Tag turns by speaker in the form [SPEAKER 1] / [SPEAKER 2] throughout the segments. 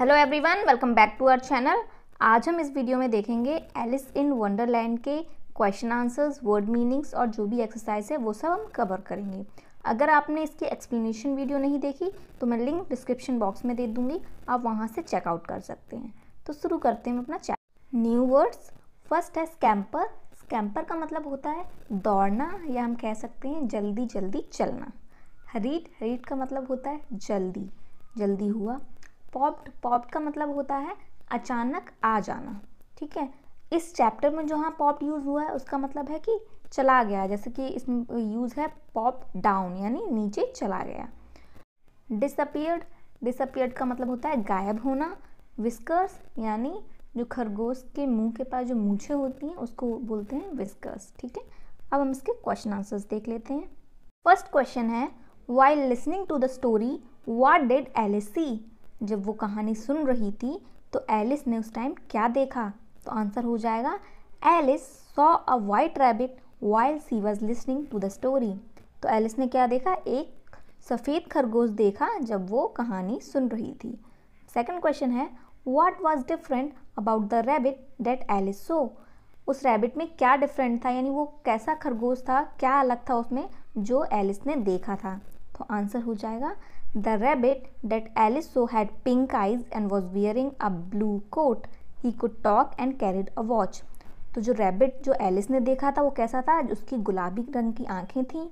[SPEAKER 1] Hello everyone welcome back to our channel आज हम इस वीडियो में देखेंगे एलिस इन वंडरलैंड के क्वेश्चन आंसर्स वर्ड मीनिंग्स और जो भी एक्सरसाइज है वो सब हम कवर करेंगे अगर आपने इसकी एक्सप्लेनेशन वीडियो नहीं देखी तो मैं लिंक डिस्क्रिप्शन बॉक्स में दे दूँगी आप वहाँ से चेकआउट कर सकते हैं तो शुरू करते हैं अपना चैप न्यू वर्ड्स फर्स्ट है स्कैम्पर स्कैम्पर का मतलब होता है दौड़ना या हम कह सकते हैं जल्दी जल्दी चलना हरीट हरीट का मतलब होता है जल्दी जल्दी हुआ पॉप्ड पॉप्ड का मतलब होता है अचानक आ जाना ठीक है इस चैप्टर में जो हाँ पॉप यूज़ हुआ है उसका मतलब है कि चला गया जैसे कि इसमें यूज़ है पॉप डाउन यानी नीचे चला गया डिसअपियर्ड डिसअपियर्ड का मतलब होता है गायब होना विस्कर्स यानी जो खरगोश के मुंह के पास जो मूछें होती हैं उसको बोलते हैं विस्कर्स ठीक है अब हम इसके क्वेश्चन आंसर्स देख लेते हैं फर्स्ट क्वेश्चन है why listening to the story what did Alice see जब वो कहानी सुन रही थी तो एलिस ने उस टाइम क्या देखा तो आंसर हो जाएगा Alice saw a white rabbit while she was listening to the story तो एलिस ने क्या देखा एक सफ़ेद खरगोश देखा जब वो कहानी सुन रही थी सेकेंड क्वेश्चन है what was different about the rabbit that Alice saw उस रैबिट में क्या डिफरेंट था यानी वो कैसा खरगोश था क्या अलग था उसमें जो एलिस ने देखा था तो आंसर हो जाएगा The rabbit that Alice saw had pink eyes and was wearing a blue coat. He could talk and carried a watch. तो जो रैबिट जो एलिस ने देखा था वो कैसा था उसकी गुलाबी रंग की आंखें थीं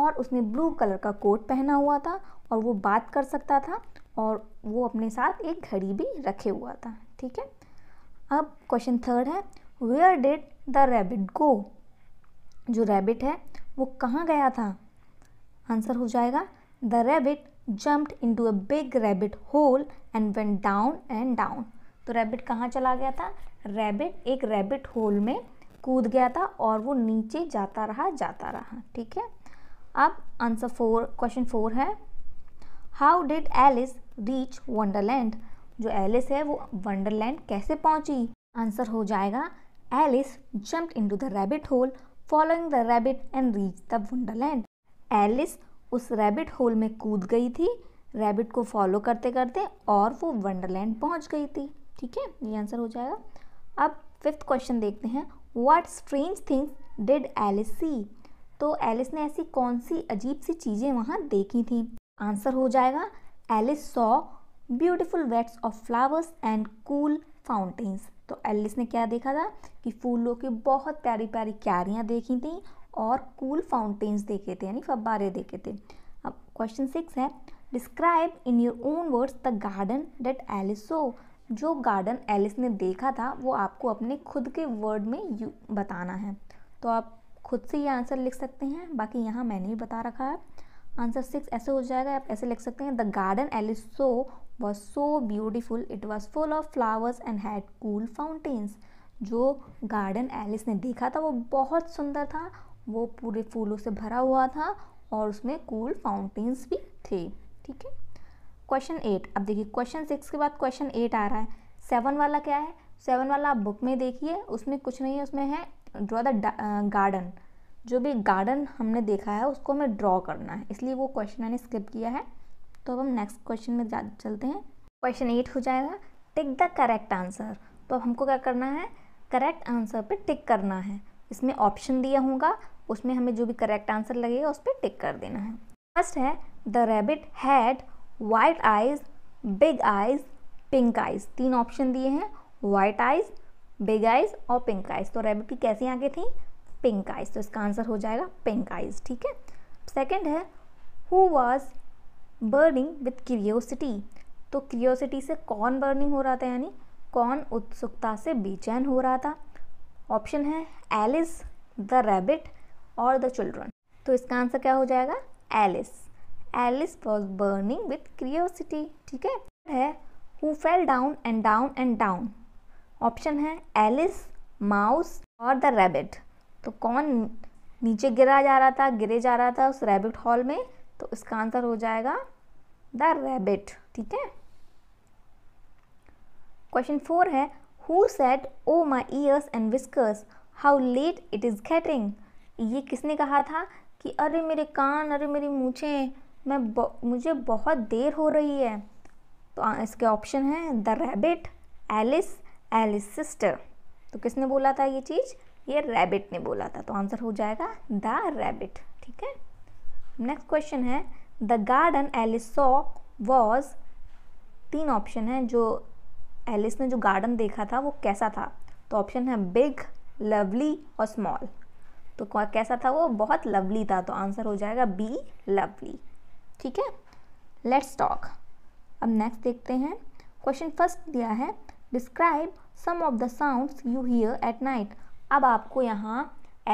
[SPEAKER 1] और उसने ब्लू कलर का कोट पहना हुआ था और वो बात कर सकता था और वो अपने साथ एक घड़ी भी रखे हुआ था ठीक है अब क्वेश्चन थर्ड है where did the rabbit go जो रैबिट है वो कहाँ गया था आंसर हो जाएगा the rabbit jumped into a big rabbit hole and went down and down तो रैबिट कहाँ चला गया था रैबिट एक रैबिट होल में कूद गया था और वो नीचे जाता रहा जाता रहा ठीक है अब आंसर फोर क्वेश्चन फोर है how did Alice reach Wonderland जो एलिस है वो वंडरलैंड कैसे पहुंची आंसर हो जाएगा Alice jump into the rabbit hole following the rabbit and reach the Wonderland Alice उस रैबिट होल में कूद गई थी रैबिट को फॉलो करते करते और वो वंडरलैंड पहुंच गई थी ठीक है ये आंसर हो जाएगा अब फिफ्थ क्वेश्चन देखते हैं what strange things did Alice see तो एलिस ने ऐसी कौन सी अजीब सी चीज़ें वहाँ देखी थी आंसर हो जाएगा Alice saw beautiful beds of flowers and cool fountains तो एलिस ने क्या देखा था कि फूलों की बहुत प्यारी प्यारी क्यारियाँ देखी थी और कूल फाउंटेन्स देखे थे यानी फब्बारे देखे थे अब क्वेश्चन सिक्स है describe in your own words the garden that Alice saw जो गार्डन एलिस ने देखा था वो आपको अपने खुद के वर्ड में यू बताना है तो आप खुद से ये आंसर लिख सकते हैं बाकी यहाँ मैंने भी बता रखा है आंसर सिक्स ऐसे हो जाएगा आप ऐसे लिख सकते हैं the garden Alice saw was so beautiful it was full of flowers and had cool fountains जो गार्डन एलिस ने देखा था वो बहुत सुंदर था वो पूरे फूलों से भरा हुआ था और उसमें कूल फाउंटेन्स भी थे ठीक है क्वेश्चन एट अब देखिए क्वेश्चन सिक्स के बाद क्वेश्चन एट आ रहा है सेवन वाला क्या है सेवन वाला आप बुक में देखिए उसमें कुछ नहीं है उसमें है ड्रॉ द गार्डन जो भी गार्डन हमने देखा है उसको हमें ड्रॉ करना है इसलिए वो क्वेश्चन मैंने स्किप किया है तो अब हम नेक्स्ट क्वेश्चन में चलते हैं क्वेश्चन एट हो जाएगा टिक द करेक्ट आंसर तो अब हमको क्या करना है करेक्ट आंसर पे टिक करना है इसमें ऑप्शन दिया होगा उसमें हमें जो भी करेक्ट आंसर लगेगा उस पर टिक कर देना है फर्स्ट है the rabbit had white eyes big eyes pink eyes तीन ऑप्शन दिए हैं वाइट आइज बिग आइज और पिंक आइज तो रेबिट की कैसी आगे थी पिंक आइज तो इसका आंसर हो जाएगा पिंक आइज ठीक है सेकेंड है who was burning with curiosity तो क्रियोसिटी से कौन बर्निंग हो रहा था यानी कौन उत्सुकता से बेचैन हो रहा था ऑप्शन है एलिस द रैबिट और द चिल्ड्रन तो इसका आंसर क्या हो जाएगा Alice Alice was burning with curiosity ठीक है है who fell down and down and down option है एलिस माउस और द रैबिट तो कौन नीचे गिरा जा रहा था गिरे जा रहा था उस रैबिट हॉल में तो इसका आंसर हो जाएगा द रैबिट ठीक है क्वेश्चन फोर है who said oh my ears and whiskers how late it is getting ये किसने कहा था कि अरे मेरे कान अरे मेरी मूछें मैं मुझे बहुत देर हो रही है तो इसके ऑप्शन हैं the rabbit Alice Alice sister तो किसने बोला था ये चीज़ ये रैबिट ने बोला था तो आंसर हो जाएगा द रैबिट ठीक है नेक्स्ट क्वेश्चन है the garden Alice saw was तीन ऑप्शन हैं जो एलिस ने जो गार्डन देखा था वो कैसा था तो ऑप्शन है बिग लवली और स्मॉल तो कैसा था वो बहुत लवली था तो आंसर हो जाएगा बी लवली ठीक है लेट्स टॉक अब नेक्स्ट देखते हैं क्वेश्चन फर्स्ट दिया है describe some of the sounds you hear at night अब आपको यहाँ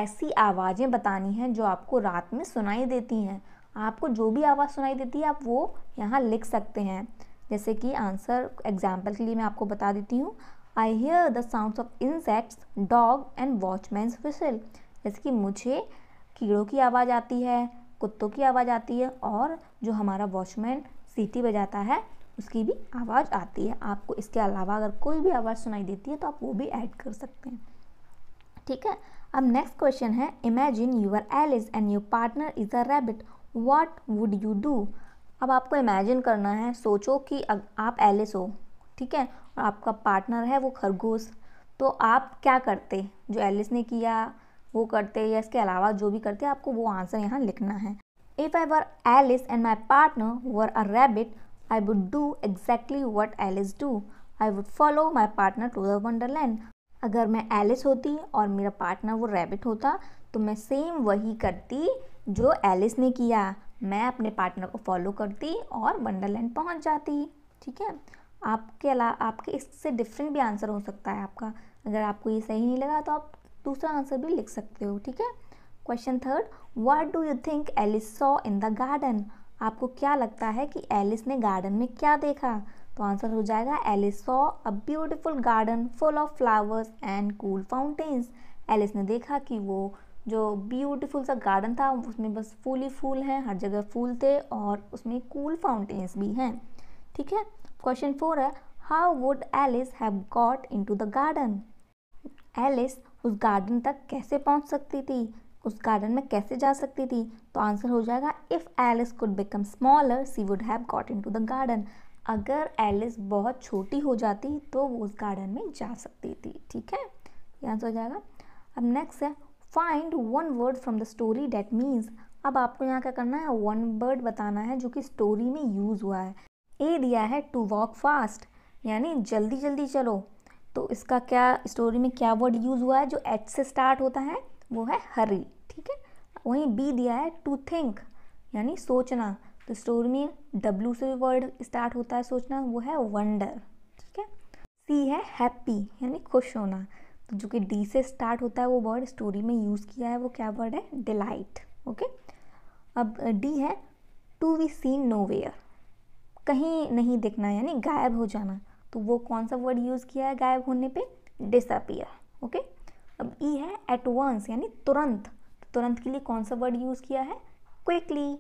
[SPEAKER 1] ऐसी आवाज़ें बतानी हैं जो आपको रात में सुनाई देती हैं आपको जो भी आवाज़ सुनाई देती है आप वो यहाँ लिख सकते हैं जैसे कि आंसर एग्जाम्पल के लिए मैं आपको बता देती हूँ I hear the sound of insects dog and watchman whistle जैसे कि मुझे कीड़ों की आवाज़ आती है कुत्तों की आवाज़ आती है और जो हमारा वॉचमैन सीटी बजाता है उसकी भी आवाज़ आती है आपको इसके अलावा अगर कोई भी आवाज़ सुनाई देती है तो आप वो भी ऐड कर सकते हैं ठीक है अब नेक्स्ट क्वेश्चन है imagine you're Alice and your partner is a rabbit what would you do अब आपको इमेजिन करना है सोचो कि आप एलिस हो ठीक है और आपका पार्टनर है वो खरगोश तो आप क्या करते जो एलिस ने किया वो करते या इसके अलावा जो भी करते आपको वो आंसर यहाँ लिखना है if I were Alice and my partner were a rabbit I would do exactly what Alice do I would follow my partner to the Wonderland अगर मैं एलिस होती और मेरा पार्टनर वो रैबिट होता तो मैं सेम वही करती जो एलिस ने किया मैं अपने पार्टनर को फॉलो करती और वंडरलैंड पहुंच जाती ठीक है आपके अला आपके इससे डिफरेंट भी आंसर हो सकता है आपका अगर आपको ये सही नहीं लगा तो आप दूसरा आंसर भी लिख सकते हो ठीक है question third what do you think Alice saw in the garden आपको क्या लगता है कि एलिस ने गार्डन में क्या देखा तो आंसर हो जाएगा Alice saw a beautiful garden full of flowers and cool fountains Alice ने देखा कि वो जो ब्यूटीफुल सा गार्डन था उसमें बस फूल ही फूल हैं हर जगह फूल थे और उसमें कूल फाउंटेन्स भी हैं ठीक है क्वेश्चन फोर है how would Alice have got into the garden Alice उस गार्डन तक कैसे पहुंच सकती थी उस गार्डन में कैसे जा सकती थी तो आंसर हो जाएगा if Alice could become smaller she would have got into the garden अगर एलिस बहुत छोटी हो जाती तो वो उस गार्डन में जा सकती थी ठीक है ये आंसर हो जाएगा अब नेक्स्ट है find one word from the story that means अब आपको यहाँ क्या करना है वन वर्ड बताना है जो कि स्टोरी में यूज़ हुआ है ए दिया है टू वॉक फास्ट यानी जल्दी जल्दी चलो तो इसका क्या स्टोरी में क्या वर्ड यूज़ हुआ है जो एच से स्टार्ट होता है वो है हरी ठीक है वहीं बी दिया है टू थिंक यानी सोचना तो स्टोरी में डब्ल्यू से वर्ड स्टार्ट होता है सोचना वो है वंडर ठीक है सी है हैप्पी यानी खुश होना तो जो कि डी से स्टार्ट होता है वो वर्ड स्टोरी में यूज़ किया है वो क्या वर्ड है डिलाइट ओके अब डी है to be seen nowhere कहीं नहीं दिखना यानी गायब हो जाना तो वो कौन सा वर्ड यूज़ किया है गायब होने पे डिसअपियर ओके अब ई e है एट वंस यानी तुरंत तो तुरंत के लिए कौन सा वर्ड यूज़ किया है क्विकली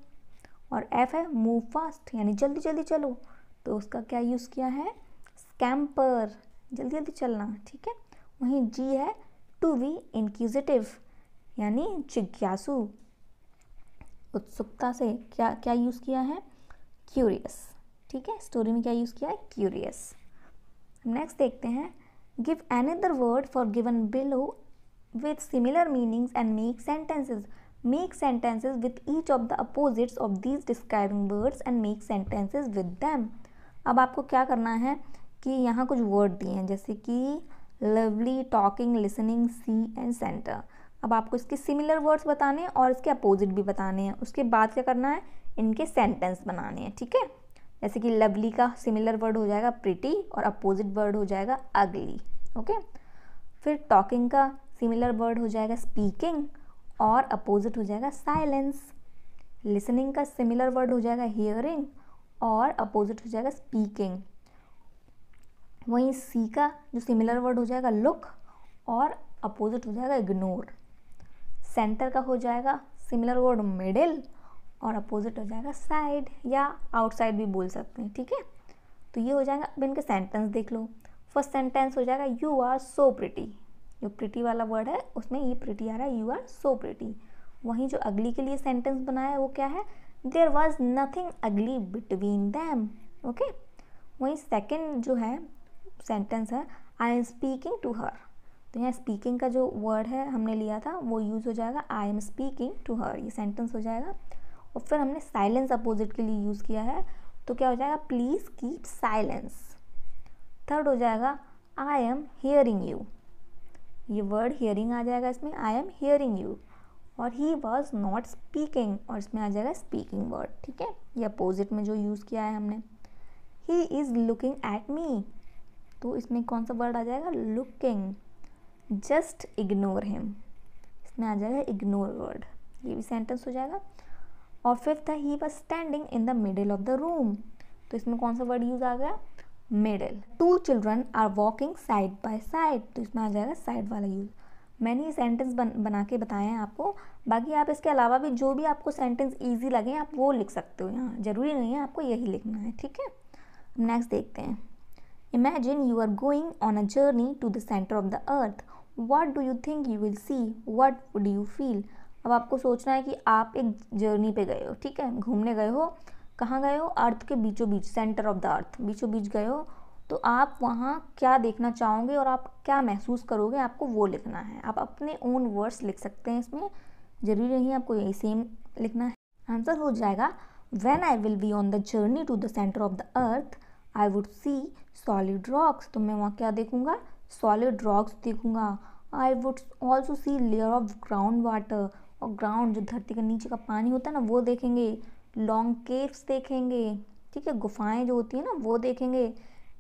[SPEAKER 1] और एफ है मूव फास्ट यानी जल्दी जल्दी चलो तो उसका क्या यूज़ किया है स्कैम्पर जल्दी जल्दी चलना ठीक है वहीं जी है टू वी इनक्यूजिटिव यानी जिज्ञासु उत्सुकता से क्या क्या यूज़ किया है क्यूरियस ठीक है स्टोरी में क्या यूज़ किया है क्यूरियस नेक्स्ट देखते हैं give other word for given below with similar meanings and make sentences make sentences with each of the opposites of these describing words and make sentences with them अब आपको क्या करना है कि यहाँ कुछ वर्ड दिए हैं जैसे कि lovely talking listening see and centre अब आपको इसके सिमिलर वर्ड्स बताने हैं और इसके अपोजिट भी बताने हैं उसके बाद क्या करना है इनके सेंटेंस बनाने हैं ठीक है जैसे कि लवली का सिमिलर वर्ड हो जाएगा प्रिटी और अपोजिट वर्ड हो जाएगा अगली ओके फिर टॉकिंग का सिमिलर वर्ड हो जाएगा स्पीकिंग और अपोजिट हो जाएगा साइलेंस लिसनिंग का सिमिलर वर्ड हो जाएगा हियरिंग और अपोजिट हो जाएगा स्पीकिंग वहीं सी का जो सिमिलर वर्ड हो जाएगा लुक और अपोजिट हो जाएगा इग्नोर सेंटर का हो जाएगा सिमिलर वर्ड मिडिल और अपोजिट हो जाएगा साइड या आउटसाइड भी बोल सकते हैं ठीक है तो ये हो जाएगा अब इनके सेंटेंस देख लो फर्स्ट सेंटेंस हो जाएगा यू आर सो प्रिटी जो प्रिटी वाला वर्ड है उसमें ये प्रिटी आ रहा है यू आर सो प्रिटी वहीं जो अगली के लिए सेंटेंस बनाया है वो क्या है there was nothing ugly between them okay वहीं सेकेंड जो है सेंटेंस है I am speaking to her तो यहाँ स्पीकिंग का जो वर्ड है हमने लिया था वो यूज़ हो जाएगा I am speaking to her ये सेंटेंस हो जाएगा और फिर हमने साइलेंस अपोजिट के लिए यूज़ किया है तो क्या हो जाएगा प्लीज़ कीप साइलेंस थर्ड हो जाएगा आई एम हियरिंग यू ये वर्ड हियरिंग आ जाएगा इसमें आई एम हियरिंग यू और ही वॉज नॉट स्पीकिंग और इसमें आ जाएगा स्पीकिंग वर्ड ठीक है ये अपोजिट में जो यूज़ किया है हमने he is looking at me तो इसमें कौन सा वर्ड आ जाएगा लुकिंग जस्ट इग्नोर हिम इसमें आ जाएगा इग्नोर वर्ड ये भी सेंटेंस हो जाएगा और फिफ्थ है he was standing in the middle of the room तो इसमें कौन सा वर्ड यूज आ गया middle two children are walking side by side तो इसमें आ जाएगा साइड वाला यूज मैंने ये सेंटेंस बन बना के बताए हैं आपको बाकी आप इसके अलावा भी जो भी आपको सेंटेंस ईजी लगे आप वो लिख सकते हो यहाँ ज़रूरी नहीं है आपको यही लिखना है ठीक है नेक्स्ट देखते हैं imagine you are going on a journey to the centre of the earth what do you think you will see what would you feel अब आपको सोचना है कि आप एक जर्नी पे गए हो ठीक है घूमने गए हो कहाँ गए हो अर्थ के बीचों बीच सेंटर ऑफ द अर्थ बीचों बीच गए हो तो आप वहाँ क्या देखना चाहोगे और आप क्या महसूस करोगे आपको वो लिखना है आप अपने ओन वर्ड्स लिख सकते हैं इसमें ज़रूरी नहीं आपको यही सेम लिखना है आंसर हो जाएगा when I will be on the journey to the centre of the earth I would see solid rocks तो मैं वहाँ क्या देखूँगा सॉलिड रॉक्स देखूँगा I would also see layer of ground water और ग्राउंड जो धरती के नीचे का पानी होता है ना वो देखेंगे लॉन्ग केव्स देखेंगे ठीक है गुफाएं जो होती है ना वो देखेंगे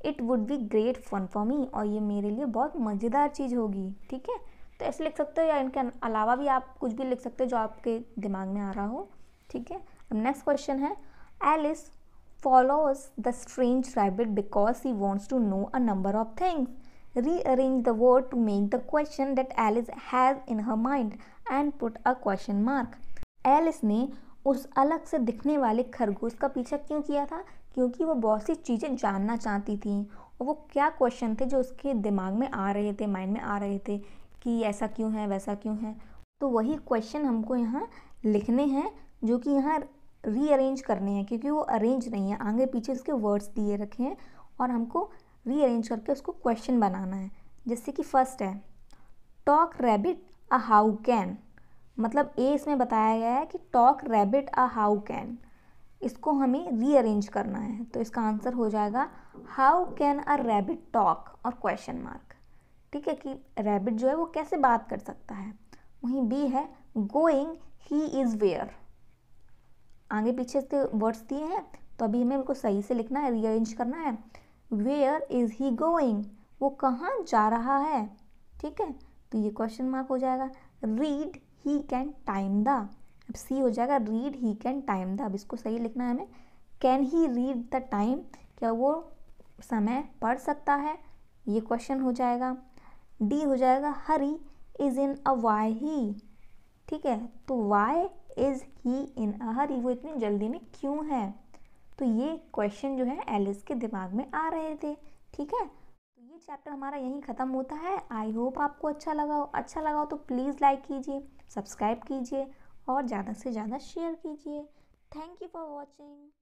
[SPEAKER 1] it would be great fun for me और ये मेरे लिए बहुत मज़ेदार चीज़ होगी ठीक है तो ऐसे लिख सकते हो या इनके अलावा भी आप कुछ भी लिख सकते हो जो आपके दिमाग में आ रहा हो ठीक है अब नेक्स्ट क्वेश्चन है Alice follows the strange rabbit because he wants to know a number of things rearrange the word to make the question that Alice has in her mind and put a question mark Alice ने उस अलग से दिखने वाले खरगोश का पीछा क्यों किया था क्योंकि वो बहुत सी चीज़ें जानना चाहती थी और वो क्या क्वेश्चन थे जो उसके दिमाग में आ रहे थे माइंड में आ रहे थे कि ऐसा क्यों है वैसा क्यों है तो वही क्वेश्चन हमको यहाँ लिखने हैं जो कि यहाँ रीअरेंज करने हैं क्योंकि वो अरेंज नहीं है आगे पीछे उसके वर्ड्स दिए रखे हैं और हमको रीअरेंज करके उसको क्वेश्चन बनाना है जैसे कि फर्स्ट है talk rabbit a how can मतलब ए इसमें बताया गया है कि talk rabbit a how can इसको हमें रीअरेंज करना है तो इसका आंसर हो जाएगा how can a rabbit talk और क्वेश्चन मार्क ठीक है कि रैबिट जो है वो कैसे बात कर सकता है वहीं बी है गोइंग ही इज़ वेयर आगे पीछे इसके वर्ड्स दिए हैं तो अभी हमें उनको सही से लिखना है रीअरेंज करना है वेयर इज़ ही गोइंग वो कहाँ जा रहा है ठीक है तो ये क्वेश्चन मार्क हो जाएगा read he can time the अब सी हो जाएगा read he can time the अब इसको सही लिखना है हमें can he read the time क्या वो समय पढ़ सकता है ये क्वेश्चन हो जाएगा डी हो जाएगा हरी is in a why he ठीक है तो वाई इज़ ही इन अ हरी वो इतनी जल्दी में क्यों है तो ये क्वेश्चन जो है एलिस के दिमाग में आ रहे थे ठीक है चैप्टर हमारा यहीं ख़त्म होता है आई होप आपको अच्छा लगा हो अच्छा लगा हो तो प्लीज़ लाइक कीजिए सब्सक्राइब कीजिए और ज़्यादा से ज़्यादा शेयर कीजिए थैंक यू फॉर वॉचिंग